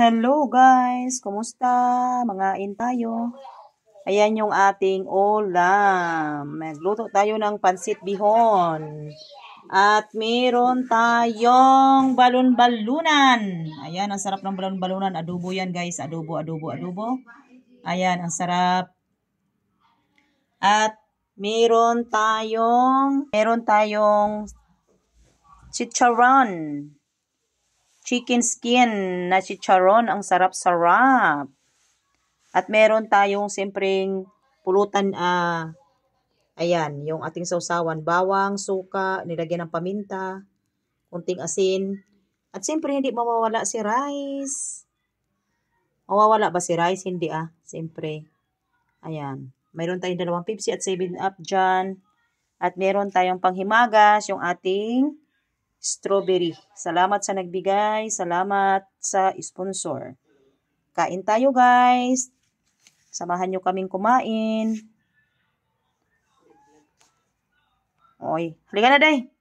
Hello guys! Kumusta? Mga in tayo. Ayan yung ating ulam. Magluto tayo ng pansit bihon. At meron tayong balon-balunan. Ayan, ang sarap ng balon-balunan. Adobo yan guys. Adobo, adobo, adobo. Ayan, ang sarap. At meron tayong meron tayong chicharon chicken skin na chicharon. Ang sarap-sarap. At meron tayong simpreng pulutan, ah, uh, ayan, yung ating sausawan. Bawang, suka, nilagyan ng paminta, kunting asin. At siyempre, hindi mawawala si rice. Mawawala ba si rice? Hindi ah. Siyempre. Ayan. Meron tayong dalawang Pepsi at 7 up dyan. At meron tayong panghimagas, yung ating strawberry. Salamat sa nagbigay. Salamat sa sponsor. Kain tayo guys. Samahan nyo kaming kumain. Oy, halika na day.